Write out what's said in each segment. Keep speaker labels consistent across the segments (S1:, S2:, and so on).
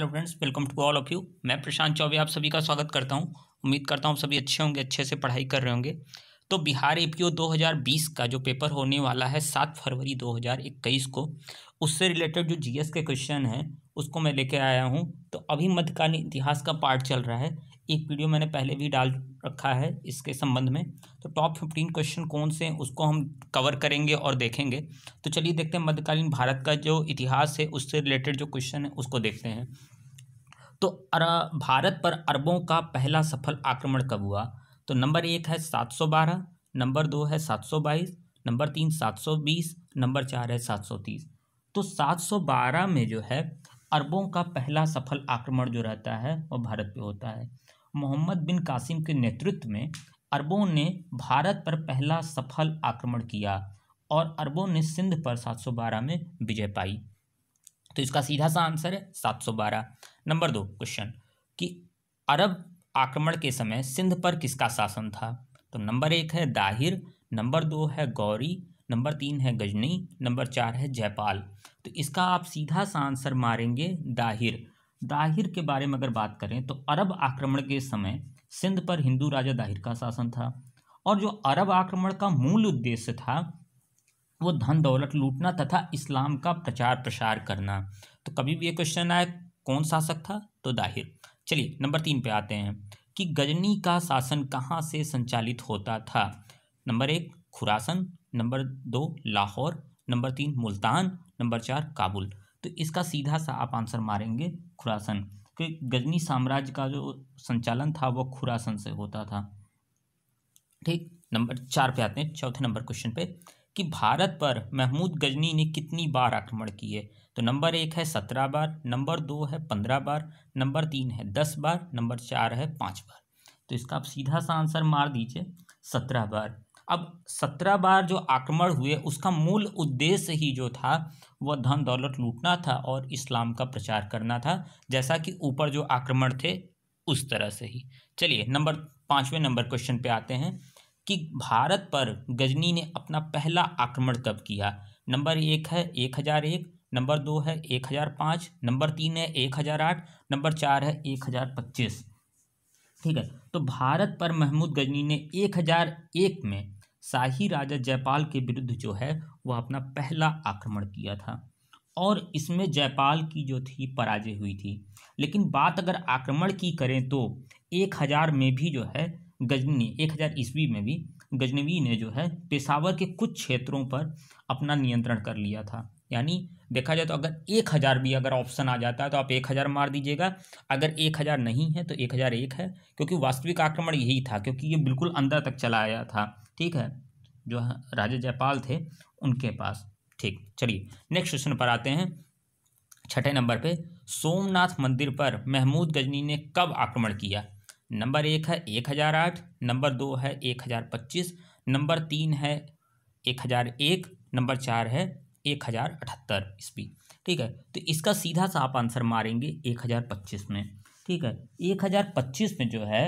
S1: hello friends welcome to all of you मैं प्रशांत चौबे आप सभी का स्वागत करता हूँ उम्मीद करता हूँ सभी अच्छे होंगे अच्छे से पढ़ाई कर रहे होंगे तो बिहार ए 2020 का जो पेपर होने वाला है सात फरवरी 2021 को उससे रिलेटेड जो जीएस के क्वेश्चन हैं उसको मैं लेके आया हूँ तो अभी मध्यकालीन इतिहास का पार्ट चल रहा है एक वीडियो मैंने पहले भी डाल रखा है इसके संबंध में तो टॉप फिफ्टीन क्वेश्चन कौन से हैं उसको हम कवर करेंगे और देखेंगे तो चलिए देखते हैं मध्यकालीन भारत का जो इतिहास है उससे रिलेटेड जो क्वेश्चन है उसको देखते हैं तो भारत पर अरबों का पहला सफल आक्रमण कब हुआ तो नंबर एक है सात सौ बारह नंबर दो है सात सौ बाईस नंबर तीन सात सौ बीस नंबर चार है सात सौ तीस तो सात सौ बारह में जो है अरबों का पहला सफल आक्रमण जो रहता है वो भारत पे होता है मोहम्मद बिन कासिम के नेतृत्व में अरबों ने भारत पर पहला सफल आक्रमण किया और अरबों ने सिंध पर 712 में विजय पाई तो इसका सीधा सा आंसर है 712 नंबर दो क्वेश्चन कि अरब आक्रमण के समय सिंध पर किसका शासन था तो नंबर एक है दाहिर नंबर दो है गौरी नंबर तीन है गजनी नंबर चार है जयपाल तो इसका आप सीधा सा आंसर मारेंगे दाहिर दाहिर के बारे में अगर बात करें तो अरब आक्रमण के समय सिंध पर हिंदू राजा दाहिर का शासन था और जो अरब आक्रमण का मूल उद्देश्य था वो धन दौलत लूटना तथा इस्लाम का प्रचार प्रसार करना तो कभी भी ये क्वेश्चन आए कौन शासक था तो दाहिर चलिए नंबर तीन पे आते हैं कि गजनी का शासन कहाँ से संचालित होता था नंबर एक खुरासन नंबर दो लाहौर नंबर तीन मुल्तान नंबर चार काबुल तो इसका सीधा सा आप आंसर मारेंगे खुरासन क्योंकि गजनी साम्राज्य का जो संचालन था वह खुरासन से होता था ठीक नंबर चार पे आते हैं चौथे नंबर क्वेश्चन पे कि भारत पर महमूद गजनी ने कितनी बार आक्रमण किए तो नंबर एक है सत्रह बार नंबर दो है पंद्रह बार नंबर तीन है दस बार नंबर चार है पाँच बार तो इसका आप सीधा सा आंसर मार दीजिए सत्रह बार अब सत्रह बार जो आक्रमण हुए उसका मूल उद्देश्य ही जो था वह धन दौलत लूटना था और इस्लाम का प्रचार करना था जैसा कि ऊपर जो आक्रमण थे उस तरह से ही चलिए नंबर पाँचवें नंबर क्वेश्चन पे आते हैं कि भारत पर गजनी ने अपना पहला आक्रमण कब किया नंबर एक है एक हज़ार एक नंबर दो है एक हज़ार पाँच नंबर तीन है एक हज़ार आठ नंबर चार है एक हज़ार पच्चीस ठीक है तो भारत पर महमूद गजनी ने एक हज़ार एक में शाही राजा जयपाल के विरुद्ध जो है वह अपना पहला आक्रमण किया था और इसमें जयपाल की जो थी पराजय हुई थी लेकिन बात अगर आक्रमण की करें तो एक हज़ार में भी जो है गजनी एक हज़ार ईस्वी में भी गजनवी ने जो है पेशावर के कुछ क्षेत्रों पर अपना नियंत्रण कर लिया था यानी देखा जाए तो अगर एक हज़ार भी अगर ऑप्शन आ जाता है तो आप एक हज़ार मार दीजिएगा अगर एक हज़ार नहीं है तो एक हज़ार एक है क्योंकि वास्तविक आक्रमण यही था क्योंकि ये बिल्कुल अंदर तक चला आया था ठीक है जो राजा जयपाल थे उनके पास ठीक चलिए नेक्स्ट क्वेश्चन पर आते हैं छठे नंबर पे सोमनाथ मंदिर पर महमूद गजनी ने कब आक्रमण किया नंबर एक है एक हज़ार आठ नंबर दो है एक हज़ार पच्चीस नंबर तीन है एक हज़ार एक नंबर चार है एक हज़ार अठहत्तर ईस्वी ठीक है तो इसका सीधा सा आप आंसर मारेंगे एक हज़ार पच्चीस में ठीक है एक हज़ार पच्चीस में जो है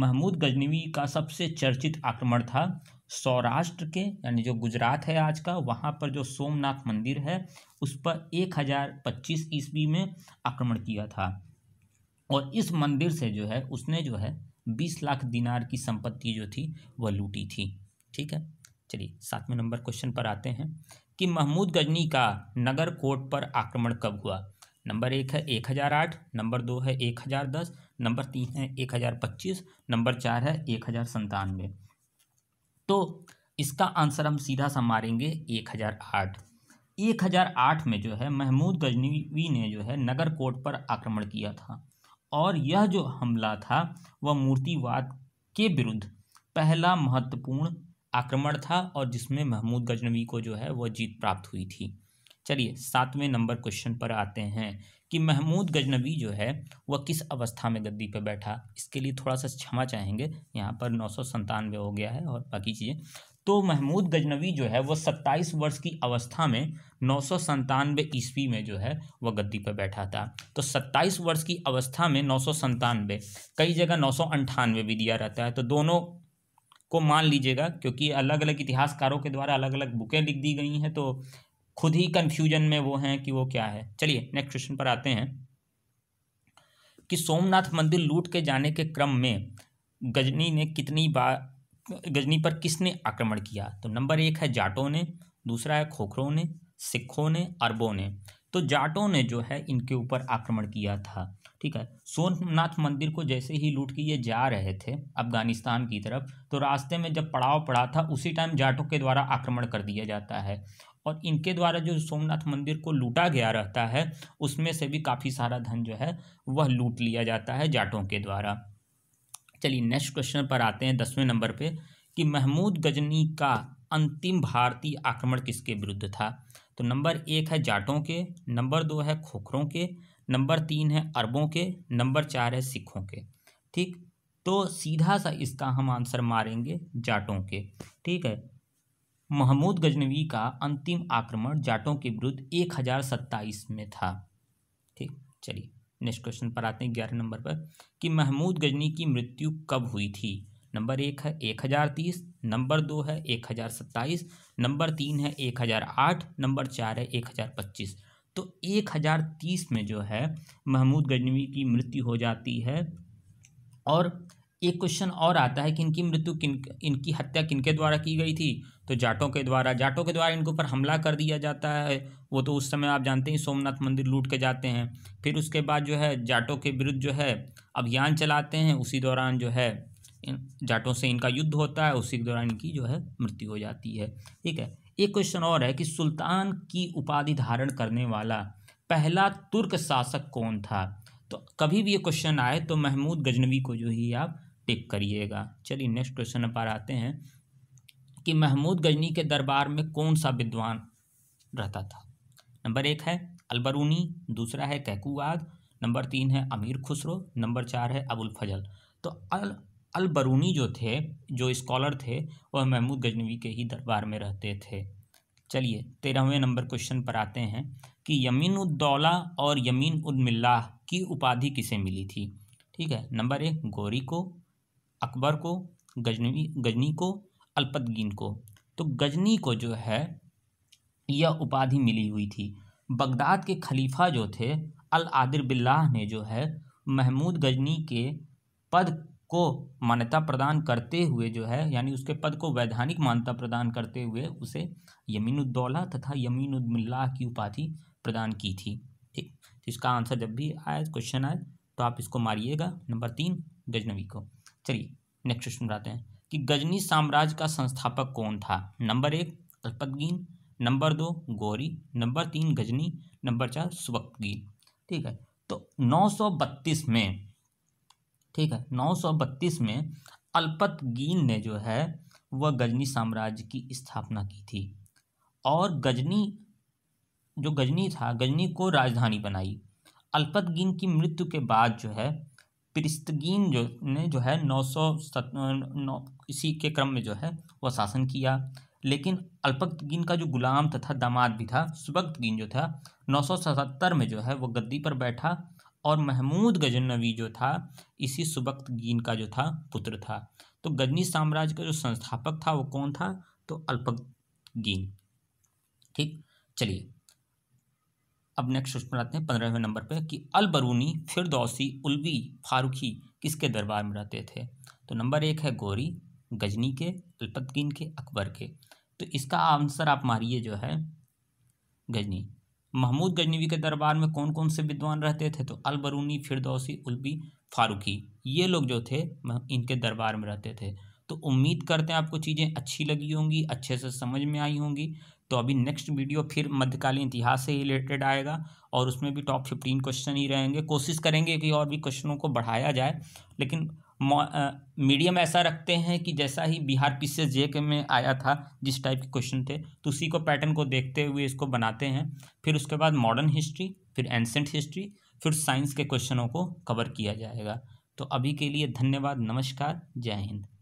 S1: महमूद गजनवी का सबसे चर्चित आक्रमण था सौराष्ट्र के यानी जो गुजरात है आज का वहाँ पर जो सोमनाथ मंदिर है उस पर एक हज़ार पच्चीस ईस्वी में आक्रमण किया था और इस मंदिर से जो है उसने जो है बीस लाख दिनार की संपत्ति जो थी वह लूटी थी ठीक है चलिए सातवें नंबर क्वेश्चन पर आते हैं कि महमूद गजनी का नगर कोर्ट पर आक्रमण कब हुआ नंबर एक है एक हज़ार आठ नंबर दो है एक हज़ार दस नंबर तीन है एक हज़ार पच्चीस नंबर चार है एक हज़ार संतानवे तो इसका आंसर हम सीधा सा मारेंगे एक हज़ार आठ एक हज़ार आठ में जो है महमूद गजनवी ने जो है नगर कोर्ट पर आक्रमण किया था और यह जो हमला था वह मूर्तिवाद के विरुद्ध पहला महत्वपूर्ण आक्रमण था और जिसमें महमूद गजनवी को जो है वह जीत प्राप्त हुई थी चलिए सातवें नंबर क्वेश्चन पर आते हैं कि महमूद गजनवी जो है वह किस अवस्था में गद्दी पर बैठा इसके लिए थोड़ा सा क्षमा चाहेंगे यहाँ पर नौ सौ संतानवे हो गया है और बाकी चीज़ें तो महमूद गजनवी जो है वो 27 वर्ष की अवस्था में नौ सौ ईस्वी में जो है वह गद्दी पर बैठा था तो 27 वर्ष की अवस्था में नौ सौ कई जगह नौ सौ भी दिया रहता है तो दोनों को मान लीजिएगा क्योंकि अलग अलग इतिहासकारों के द्वारा अलग अलग बुकें लिख दी गई हैं तो खुद ही कन्फ्यूजन में वो हैं कि वो क्या है चलिए नेक्स्ट क्वेश्चन पर आते हैं कि सोमनाथ मंदिर लूट के जाने के क्रम में गजनी ने कितनी बार गजनी पर किसने आक्रमण किया तो नंबर एक है जाटों ने दूसरा है खोखरों ने सिखों ने अरबों ने तो जाटों ने जो है इनके ऊपर आक्रमण किया था ठीक है सोमनाथ मंदिर को जैसे ही लूट के ये जा रहे थे अफगानिस्तान की तरफ तो रास्ते में जब पड़ाव पड़ा था उसी टाइम जाटों के द्वारा आक्रमण कर दिया जाता है और इनके द्वारा जो सोमनाथ मंदिर को लूटा गया रहता है उसमें से भी काफ़ी सारा धन जो है वह लूट लिया जाता है जाटों के द्वारा चलिए नेक्स्ट क्वेश्चन पर आते हैं दसवें नंबर पे कि महमूद गजनी का अंतिम भारतीय आक्रमण किसके विरुद्ध था तो नंबर एक है जाटों के नंबर दो है खोखरों के नंबर तीन है अरबों के नंबर चार है सिखों के ठीक तो सीधा सा इसका हम आंसर मारेंगे जाटों के ठीक है महमूद गजनवी का अंतिम आक्रमण जाटों के विरुद्ध एक हजार सत्ताईस में था ठीक चलिए नेक्स्ट क्वेश्चन पर आते हैं ग्यारह नंबर पर कि महमूद गजनी की मृत्यु कब हुई थी नंबर एक है एक हज़ार तीस नंबर दो है एक हज़ार सत्ताईस नंबर तीन है एक हज़ार आठ नंबर चार है एक हज़ार पच्चीस तो एक हज़ार तीस में जो है महमूद गजनवी की मृत्यु हो जाती है और एक क्वेश्चन और आता है कि इनकी मृत्यु किन इनकी हत्या किनके द्वारा की गई थी तो जाटों के द्वारा जाटों के द्वारा इनके ऊपर हमला कर दिया जाता है वो तो उस समय आप जानते हैं सोमनाथ मंदिर लूट के जाते हैं फिर उसके बाद जो है जाटों के विरुद्ध जो है अभियान चलाते हैं उसी दौरान जो है जाटों से इनका युद्ध होता है उसी के दौरान इनकी जो है मृत्यु हो जाती है ठीक है एक क्वेश्चन और है कि सुल्तान की उपाधि धारण करने वाला पहला तुर्क शासक कौन था तो कभी भी ये क्वेश्चन आए तो महमूद गजनवी को जो ही आप टिक करिएगा चलिए नेक्स्ट क्वेश्चन पर आते हैं कि महमूद गजनी के दरबार में कौन सा विद्वान रहता था नंबर एक है अलबरूनी दूसरा है कैकुआद नंबर तीन है अमीर खुसरो नंबर चार है अबुल फजल तो अल अलबरूनी जो थे जो स्कॉलर थे वह महमूद गजनवी के ही दरबार में रहते थे चलिए तेरहवें नंबर क्वेश्चन पर आते हैं कि यमीन उद्दौला और यमीन उदमिल्ला की उपाधि किसे मिली थी ठीक है नंबर एक गौरी को अकबर को गजनवी गजनी को अल्पदगीन को तो गजनी को जो है यह उपाधि मिली हुई थी बगदाद के खलीफा जो थे अल आदिर बिल्लाह ने जो है महमूद गजनी के पद को मान्यता प्रदान करते हुए जो है यानी उसके पद को वैधानिक मान्यता प्रदान करते हुए उसे यमीनुद्दौला तथा यमीनुद्मिल्लाह की उपाधि प्रदान की थी ठीक तो इसका आंसर जब भी आए क्वेश्चन आए तो आप इसको मारिएगा नंबर तीन गजनवी को थ्री नेक्स्ट क्वेश्चन बताते हैं कि गजनी साम्राज्य का संस्थापक कौन था नंबर एक अल्पतगीन नंबर दो गौरी नंबर तीन गजनी नंबर चार सुबकगीन ठीक है तो बत्तीस में ठीक है बत्तीस में अल्पतगीन ने जो है वह गजनी साम्राज्य की स्थापना की थी और गजनी जो गजनी था गजनी को राजधानी बनाई अल्पतगीन की मृत्यु के बाद जो है प्रिस्तगीन जो ने जो है नौ सौ सत नौ इसी के क्रम में जो है वह शासन किया लेकिन अल्पकतगीन का जो गुलाम तथा दामाद भी था सुबकतगीन जो था सतहत्तर में जो है वो गद्दी पर बैठा और महमूद गजनवी जो था इसी सुबकतगीन का जो था पुत्र था तो गजनी साम्राज्य का जो संस्थापक था वो कौन था तो अल्पकतगीन ठीक चलिए अब नेक्स्ट क्वेश्चन आते हैं पंद्रहवें नंबर पे कि अल बरूनी फिरदौसी उल्वी फारूखी किसके दरबार में रहते थे तो नंबर एक है गौरी गजनी के अल्पतगीन के अकबर के तो इसका आंसर आप मारिए जो है गजनी महमूद गजनवी के दरबार में कौन कौन से विद्वान रहते थे तो अल बरूनी फिरदौसी उल्वी फारूखी ये लोग जो थे इनके दरबार में रहते थे तो उम्मीद करते हैं आपको चीज़ें अच्छी लगी होंगी अच्छे से समझ में आई होंगी तो अभी नेक्स्ट वीडियो फिर मध्यकालीन इतिहास से रिलेटेड आएगा और उसमें भी टॉप फिफ्टीन क्वेश्चन ही रहेंगे कोशिश करेंगे कि और भी क्वेश्चनों को बढ़ाया जाए लेकिन मीडियम ऐसा रखते हैं कि जैसा ही बिहार पीछे जे के में आया था जिस टाइप के क्वेश्चन थे तो उसी को पैटर्न को देखते हुए इसको बनाते हैं फिर उसके बाद मॉडर्न हिस्ट्री फिर एंसेंट हिस्ट्री फिर साइंस के क्वेश्चनों को कवर किया जाएगा तो अभी के लिए धन्यवाद नमस्कार जय हिंद